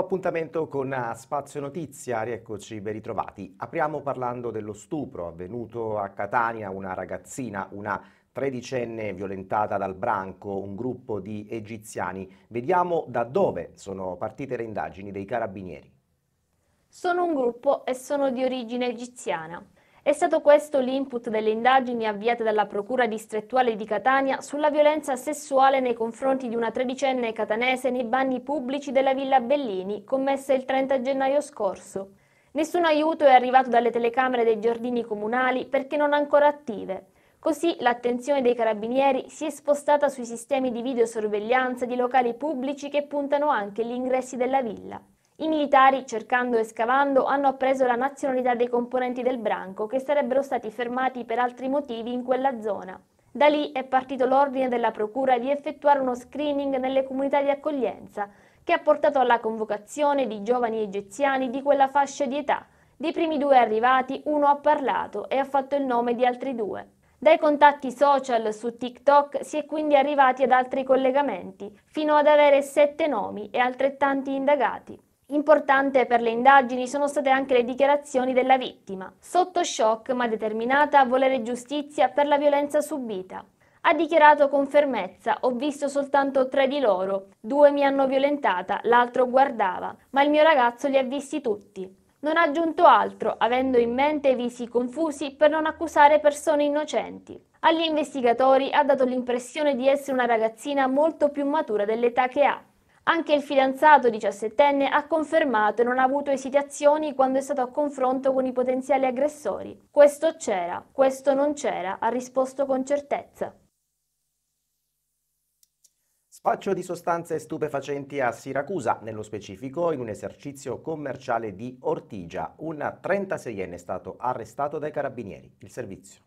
Nuovo appuntamento con eh, Spazio Notizia, rieccoci ben ritrovati. Apriamo parlando dello stupro avvenuto a Catania, una ragazzina, una tredicenne violentata dal branco, un gruppo di egiziani. Vediamo da dove sono partite le indagini dei carabinieri. Sono un gruppo e sono di origine egiziana. È stato questo l'input delle indagini avviate dalla Procura distrettuale di Catania sulla violenza sessuale nei confronti di una tredicenne catanese nei bagni pubblici della Villa Bellini, commessa il 30 gennaio scorso. Nessun aiuto è arrivato dalle telecamere dei giardini comunali perché non ancora attive. Così l'attenzione dei carabinieri si è spostata sui sistemi di videosorveglianza di locali pubblici che puntano anche gli ingressi della villa. I militari, cercando e scavando, hanno appreso la nazionalità dei componenti del branco che sarebbero stati fermati per altri motivi in quella zona. Da lì è partito l'ordine della Procura di effettuare uno screening nelle comunità di accoglienza, che ha portato alla convocazione di giovani egiziani di quella fascia di età. Dei primi due arrivati, uno ha parlato e ha fatto il nome di altri due. Dai contatti social su TikTok si è quindi arrivati ad altri collegamenti, fino ad avere sette nomi e altrettanti indagati. Importante per le indagini sono state anche le dichiarazioni della vittima, sotto shock ma determinata a volere giustizia per la violenza subita. Ha dichiarato con fermezza, ho visto soltanto tre di loro, due mi hanno violentata, l'altro guardava, ma il mio ragazzo li ha visti tutti. Non ha aggiunto altro, avendo in mente visi confusi per non accusare persone innocenti. Agli investigatori ha dato l'impressione di essere una ragazzina molto più matura dell'età che ha. Anche il fidanzato 17enne ha confermato e non ha avuto esitazioni quando è stato a confronto con i potenziali aggressori. Questo c'era, questo non c'era, ha risposto con certezza. Spaccio di sostanze stupefacenti a Siracusa, nello specifico in un esercizio commerciale di Ortigia. Un 36enne è stato arrestato dai carabinieri. Il servizio.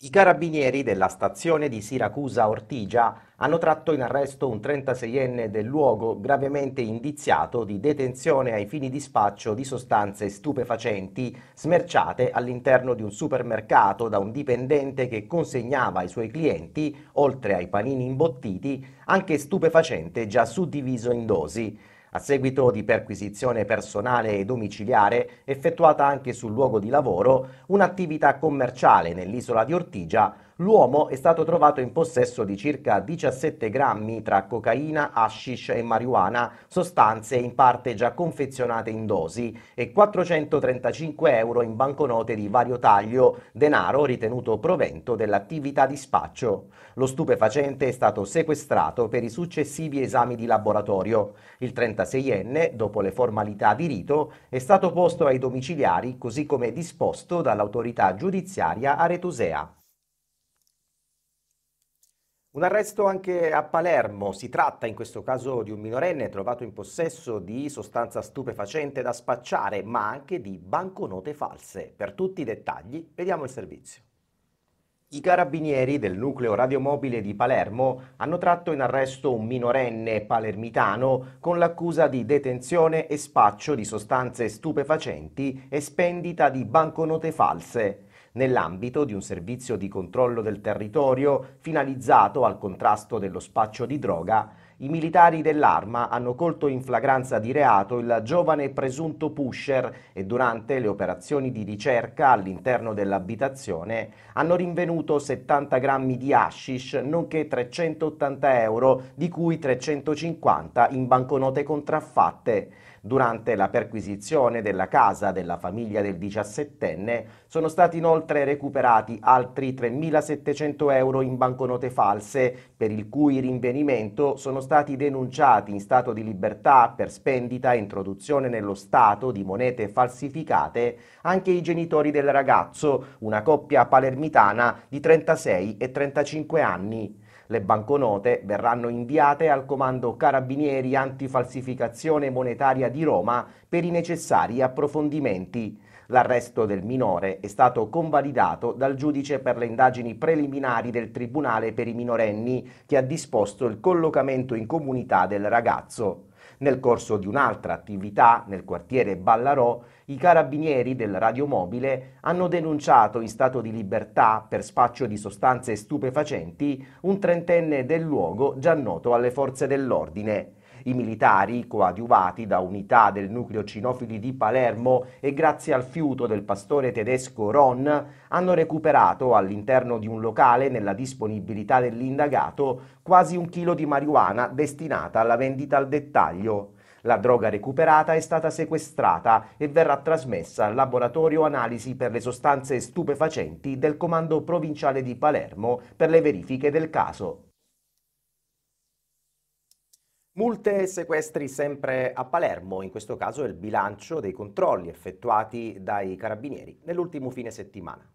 I carabinieri della stazione di Siracusa Ortigia hanno tratto in arresto un 36enne del luogo gravemente indiziato di detenzione ai fini di spaccio di sostanze stupefacenti smerciate all'interno di un supermercato da un dipendente che consegnava ai suoi clienti, oltre ai panini imbottiti, anche stupefacente già suddiviso in dosi a seguito di perquisizione personale e domiciliare effettuata anche sul luogo di lavoro, un'attività commerciale nell'isola di Ortigia L'uomo è stato trovato in possesso di circa 17 grammi tra cocaina, hashish e marijuana, sostanze in parte già confezionate in dosi, e 435 euro in banconote di vario taglio, denaro ritenuto provento dell'attività di spaccio. Lo stupefacente è stato sequestrato per i successivi esami di laboratorio. Il 36enne, dopo le formalità di rito, è stato posto ai domiciliari così come disposto dall'autorità giudiziaria aretusea. Un arresto anche a Palermo, si tratta in questo caso di un minorenne trovato in possesso di sostanza stupefacente da spacciare, ma anche di banconote false. Per tutti i dettagli vediamo il servizio. I carabinieri del nucleo radiomobile di Palermo hanno tratto in arresto un minorenne palermitano con l'accusa di detenzione e spaccio di sostanze stupefacenti e spendita di banconote false nell'ambito di un servizio di controllo del territorio finalizzato al contrasto dello spaccio di droga, i militari dell'arma hanno colto in flagranza di reato il giovane presunto pusher e durante le operazioni di ricerca all'interno dell'abitazione hanno rinvenuto 70 grammi di hashish nonché 380 euro di cui 350 in banconote contraffatte. Durante la perquisizione della casa della famiglia del 17enne sono stati inoltre recuperati altri 3.700 euro in banconote false, per il cui rinvenimento sono stati denunciati in stato di libertà per spendita e introduzione nello Stato di monete falsificate anche i genitori del ragazzo, una coppia palermitana di 36 e 35 anni. Le banconote verranno inviate al Comando Carabinieri Antifalsificazione Monetaria di Roma per i necessari approfondimenti. L'arresto del minore è stato convalidato dal giudice per le indagini preliminari del Tribunale per i minorenni, che ha disposto il collocamento in comunità del ragazzo. Nel corso di un'altra attività nel quartiere Ballarò, i carabinieri del radiomobile hanno denunciato in stato di libertà per spaccio di sostanze stupefacenti un trentenne del luogo già noto alle forze dell'ordine. I militari, coadiuvati da unità del nucleo cinofili di Palermo e grazie al fiuto del pastore tedesco Ron, hanno recuperato all'interno di un locale nella disponibilità dell'indagato quasi un chilo di marijuana destinata alla vendita al dettaglio. La droga recuperata è stata sequestrata e verrà trasmessa al laboratorio analisi per le sostanze stupefacenti del Comando Provinciale di Palermo per le verifiche del caso. Multe e sequestri sempre a Palermo, in questo caso è il bilancio dei controlli effettuati dai carabinieri nell'ultimo fine settimana.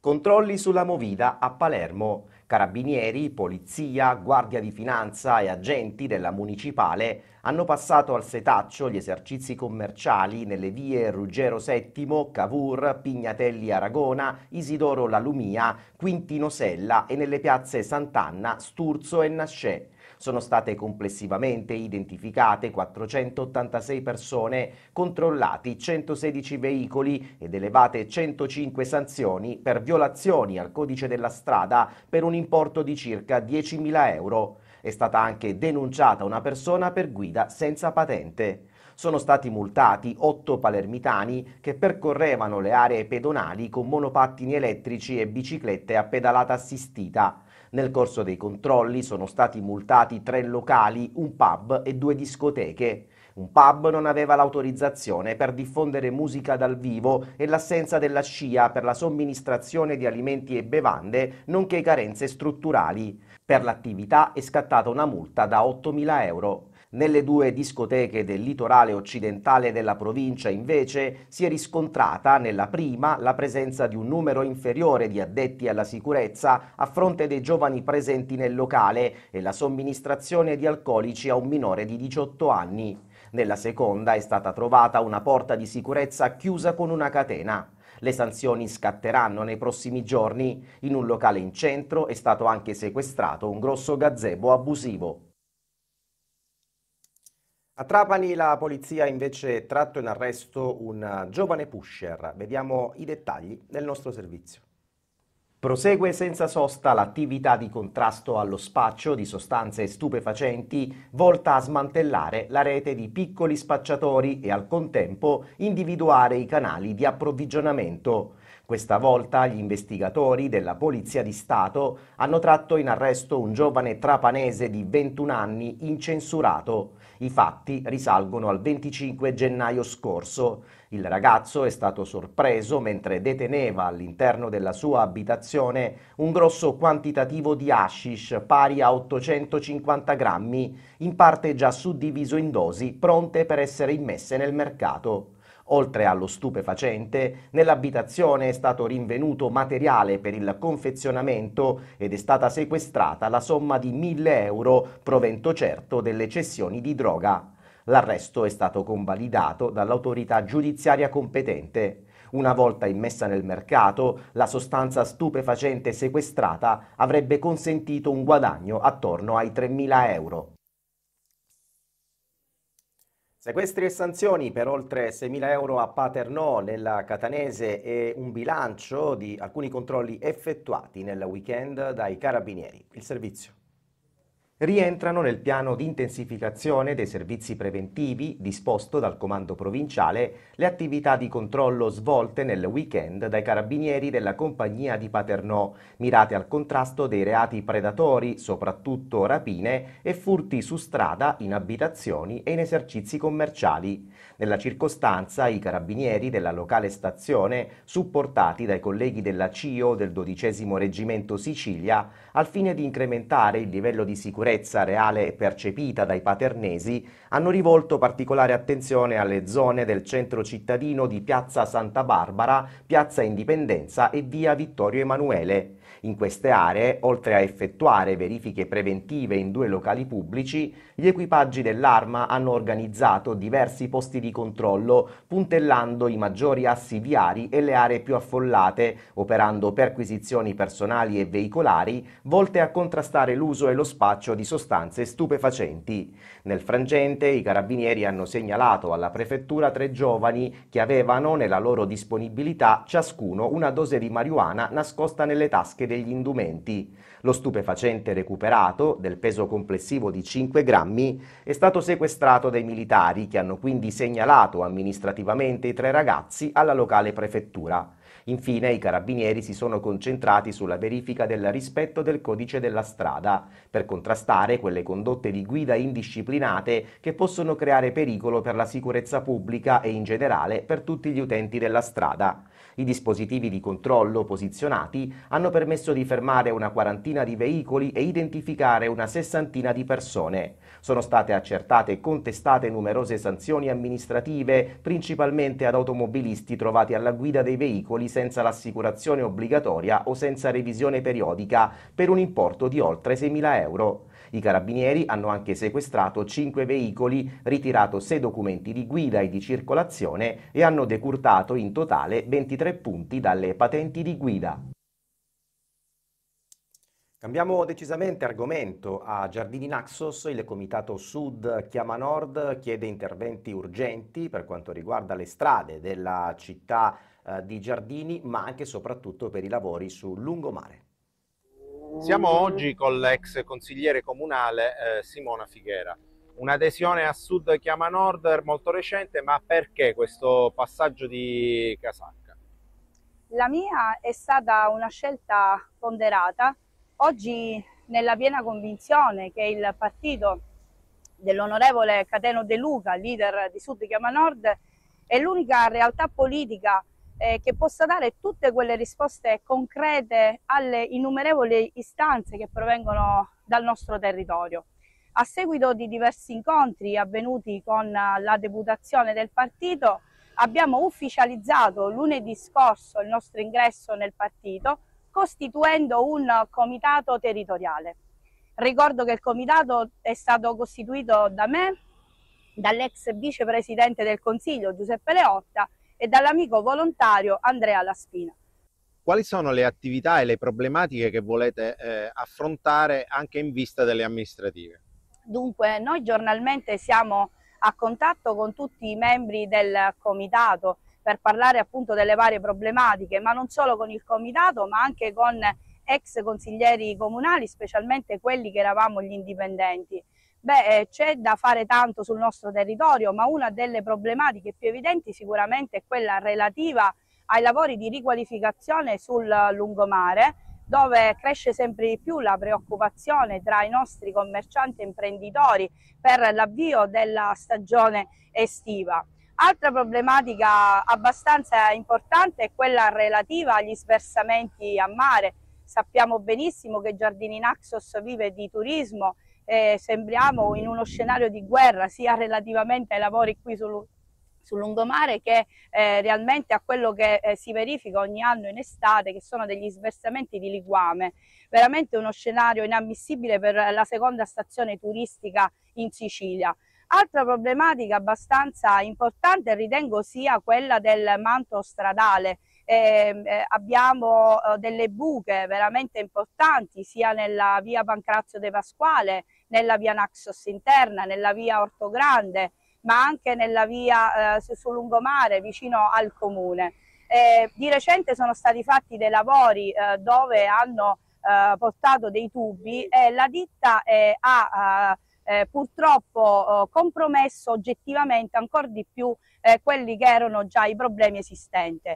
Controlli sulla movida a Palermo. Carabinieri, polizia, guardia di finanza e agenti della municipale hanno passato al setaccio gli esercizi commerciali nelle vie Ruggero VII, Cavour, Pignatelli Aragona, Isidoro Lalumia, Quintino Sella e nelle piazze Sant'Anna, Sturzo e Nascè. Sono state complessivamente identificate 486 persone, controllati 116 veicoli ed elevate 105 sanzioni per violazioni al codice della strada per un importo di circa 10.000 euro. È stata anche denunciata una persona per guida senza patente. Sono stati multati otto palermitani che percorrevano le aree pedonali con monopattini elettrici e biciclette a pedalata assistita. Nel corso dei controlli sono stati multati tre locali, un pub e due discoteche. Un pub non aveva l'autorizzazione per diffondere musica dal vivo e l'assenza della scia per la somministrazione di alimenti e bevande, nonché carenze strutturali. Per l'attività è scattata una multa da 8.000 euro. Nelle due discoteche del litorale occidentale della provincia invece si è riscontrata nella prima la presenza di un numero inferiore di addetti alla sicurezza a fronte dei giovani presenti nel locale e la somministrazione di alcolici a un minore di 18 anni. Nella seconda è stata trovata una porta di sicurezza chiusa con una catena. Le sanzioni scatteranno nei prossimi giorni. In un locale in centro è stato anche sequestrato un grosso gazebo abusivo. A Trapani la polizia invece ha tratto in arresto un giovane pusher. Vediamo i dettagli nel nostro servizio. Prosegue senza sosta l'attività di contrasto allo spaccio di sostanze stupefacenti volta a smantellare la rete di piccoli spacciatori e al contempo individuare i canali di approvvigionamento. Questa volta gli investigatori della Polizia di Stato hanno tratto in arresto un giovane trapanese di 21 anni incensurato. I fatti risalgono al 25 gennaio scorso. Il ragazzo è stato sorpreso mentre deteneva all'interno della sua abitazione un grosso quantitativo di hashish pari a 850 grammi, in parte già suddiviso in dosi pronte per essere immesse nel mercato. Oltre allo stupefacente, nell'abitazione è stato rinvenuto materiale per il confezionamento ed è stata sequestrata la somma di 1000 euro provento certo delle cessioni di droga. L'arresto è stato convalidato dall'autorità giudiziaria competente. Una volta immessa nel mercato, la sostanza stupefacente sequestrata avrebbe consentito un guadagno attorno ai 3.000 euro. Sequestri e sanzioni per oltre 6.000 euro a Paternò nella Catanese e un bilancio di alcuni controlli effettuati nel weekend dai carabinieri. Il servizio rientrano nel piano di intensificazione dei servizi preventivi disposto dal Comando Provinciale le attività di controllo svolte nel weekend dai carabinieri della compagnia di Paternò, mirate al contrasto dei reati predatori, soprattutto rapine e furti su strada, in abitazioni e in esercizi commerciali. Nella circostanza i carabinieri della locale stazione, supportati dai colleghi della CIO del 12 Reggimento Sicilia, al fine di incrementare il livello di sicurezza sicurezza reale e percepita dai paternesi, hanno rivolto particolare attenzione alle zone del centro cittadino di Piazza Santa Barbara, Piazza Indipendenza e Via Vittorio Emanuele. In queste aree, oltre a effettuare verifiche preventive in due locali pubblici, gli equipaggi dell'arma hanno organizzato diversi posti di controllo, puntellando i maggiori assi viari e le aree più affollate, operando perquisizioni personali e veicolari volte a contrastare l'uso e lo spaccio di di sostanze stupefacenti. Nel frangente i carabinieri hanno segnalato alla prefettura tre giovani che avevano nella loro disponibilità ciascuno una dose di marijuana nascosta nelle tasche degli indumenti. Lo stupefacente recuperato, del peso complessivo di 5 grammi, è stato sequestrato dai militari che hanno quindi segnalato amministrativamente i tre ragazzi alla locale prefettura. Infine i carabinieri si sono concentrati sulla verifica del rispetto del codice della strada per contrastare quelle condotte di guida indisciplinate che possono creare pericolo per la sicurezza pubblica e in generale per tutti gli utenti della strada. I dispositivi di controllo posizionati hanno permesso di fermare una quarantina di veicoli e identificare una sessantina di persone. Sono state accertate e contestate numerose sanzioni amministrative, principalmente ad automobilisti trovati alla guida dei veicoli senza l'assicurazione obbligatoria o senza revisione periodica, per un importo di oltre 6.000 euro. I carabinieri hanno anche sequestrato 5 veicoli, ritirato 6 documenti di guida e di circolazione e hanno decurtato in totale 23 punti dalle patenti di guida. Cambiamo decisamente argomento. A Giardini Naxos il Comitato Sud chiama Nord, chiede interventi urgenti per quanto riguarda le strade della città eh, di Giardini, ma anche e soprattutto per i lavori sul lungomare. Siamo oggi con l'ex consigliere comunale eh, Simona Fighera. Un'adesione a Sud chiama Nord molto recente, ma perché questo passaggio di casacca? La mia è stata una scelta ponderata. Oggi nella piena convinzione che il partito dell'onorevole Cateno De Luca, leader di Sud chiama Nord, è l'unica realtà politica eh, che possa dare tutte quelle risposte concrete alle innumerevoli istanze che provengono dal nostro territorio. A seguito di diversi incontri avvenuti con la deputazione del partito, abbiamo ufficializzato lunedì scorso il nostro ingresso nel partito costituendo un comitato territoriale. Ricordo che il comitato è stato costituito da me, dall'ex vicepresidente del Consiglio Giuseppe Leotta e dall'amico volontario Andrea Laspina. Quali sono le attività e le problematiche che volete eh, affrontare anche in vista delle amministrative? Dunque, noi giornalmente siamo a contatto con tutti i membri del comitato per parlare appunto delle varie problematiche, ma non solo con il comitato, ma anche con ex consiglieri comunali, specialmente quelli che eravamo gli indipendenti. Beh, eh, c'è da fare tanto sul nostro territorio, ma una delle problematiche più evidenti sicuramente è quella relativa ai lavori di riqualificazione sul lungomare, dove cresce sempre di più la preoccupazione tra i nostri commercianti e imprenditori per l'avvio della stagione estiva. Altra problematica abbastanza importante è quella relativa agli sversamenti a mare. Sappiamo benissimo che Giardini Naxos vive di turismo eh, sembriamo in uno scenario di guerra sia relativamente ai lavori qui sul, sul lungomare che eh, realmente a quello che eh, si verifica ogni anno in estate che sono degli sversamenti di liquame veramente uno scenario inammissibile per la seconda stazione turistica in Sicilia Altra problematica abbastanza importante ritengo sia quella del manto stradale. Eh, eh, abbiamo eh, delle buche veramente importanti sia nella via Pancrazio De Pasquale nella via Naxos interna, nella via Ortogrande, ma anche nella via eh, sul lungomare vicino al comune. Eh, di recente sono stati fatti dei lavori eh, dove hanno eh, portato dei tubi e la ditta ha eh, eh, purtroppo compromesso oggettivamente ancora di più quelli che erano già i problemi esistenti.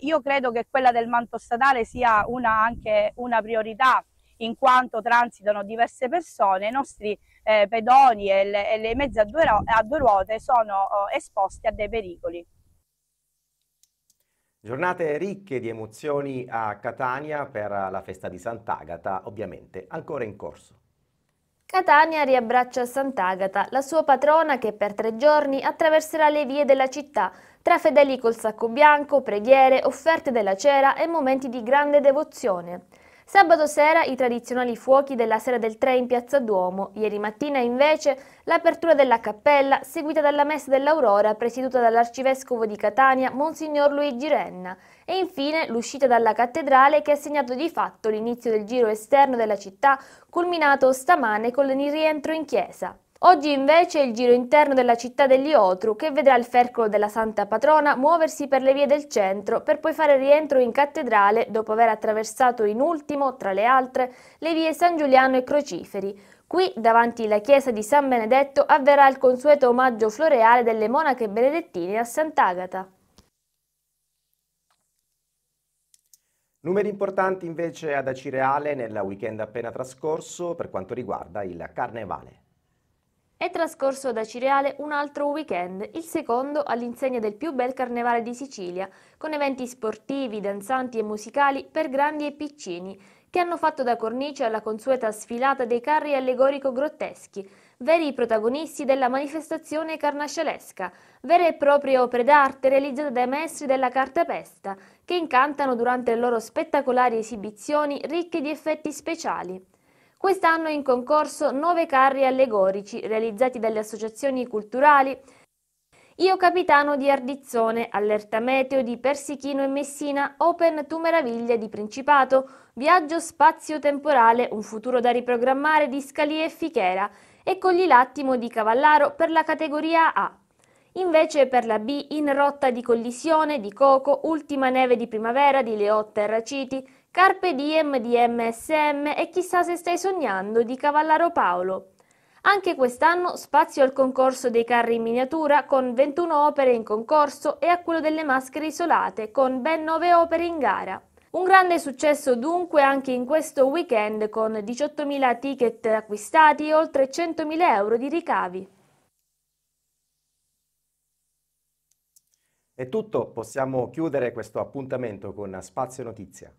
io credo che quella del manto statale sia una, anche una priorità in quanto transitano diverse persone, i nostri eh, pedoni e le, e le mezze a due, a due, ruote sono eh, esposti a dei pericoli. Giornate ricche di emozioni a Catania per la festa di Sant'Agata, ovviamente ancora in corso. Catania riabbraccia Sant'Agata, la sua patrona che per tre giorni attraverserà le vie della città, tra fedeli col sacco bianco, preghiere, offerte della cera e momenti di grande devozione. Sabato sera i tradizionali fuochi della sera del 3 in Piazza Duomo, ieri mattina invece l'apertura della cappella seguita dalla messa dell'Aurora presieduta dall'arcivescovo di Catania Monsignor Luigi Renna e infine l'uscita dalla cattedrale che ha segnato di fatto l'inizio del giro esterno della città culminato stamane con il rientro in chiesa. Oggi invece è il giro interno della città dell'Iotru che vedrà il fercolo della Santa Patrona muoversi per le vie del centro per poi fare rientro in cattedrale dopo aver attraversato in ultimo, tra le altre, le vie San Giuliano e Crociferi. Qui, davanti alla chiesa di San Benedetto, avverrà il consueto omaggio floreale delle monache benedettine a Sant'Agata. Numeri importanti invece ad Acireale nel weekend appena trascorso per quanto riguarda il Carnevale. È trascorso da Cireale un altro weekend, il secondo all'insegna del più bel carnevale di Sicilia, con eventi sportivi, danzanti e musicali per grandi e piccini, che hanno fatto da cornice alla consueta sfilata dei carri allegorico-grotteschi, veri protagonisti della manifestazione carnascialesca, vere e proprie opere d'arte realizzate dai maestri della cartapesta, che incantano durante le loro spettacolari esibizioni ricche di effetti speciali. Quest'anno in concorso nove carri allegorici realizzati dalle associazioni culturali Io Capitano di Ardizzone, Allerta Meteo di Persichino e Messina, Open Tu Meraviglia di Principato, Viaggio Spazio-Temporale, Un futuro da riprogrammare di Scalia e Fichera e Cogli l'attimo di Cavallaro per la categoria A. Invece per la B in rotta di collisione di Coco, Ultima neve di primavera di Leotta e Raciti, Carpe Diem di MSM e chissà se stai sognando di Cavallaro Paolo. Anche quest'anno spazio al concorso dei carri in miniatura con 21 opere in concorso e a quello delle maschere isolate con ben 9 opere in gara. Un grande successo dunque anche in questo weekend con 18.000 ticket acquistati e oltre 100.000 euro di ricavi. È tutto, possiamo chiudere questo appuntamento con Spazio Notizia.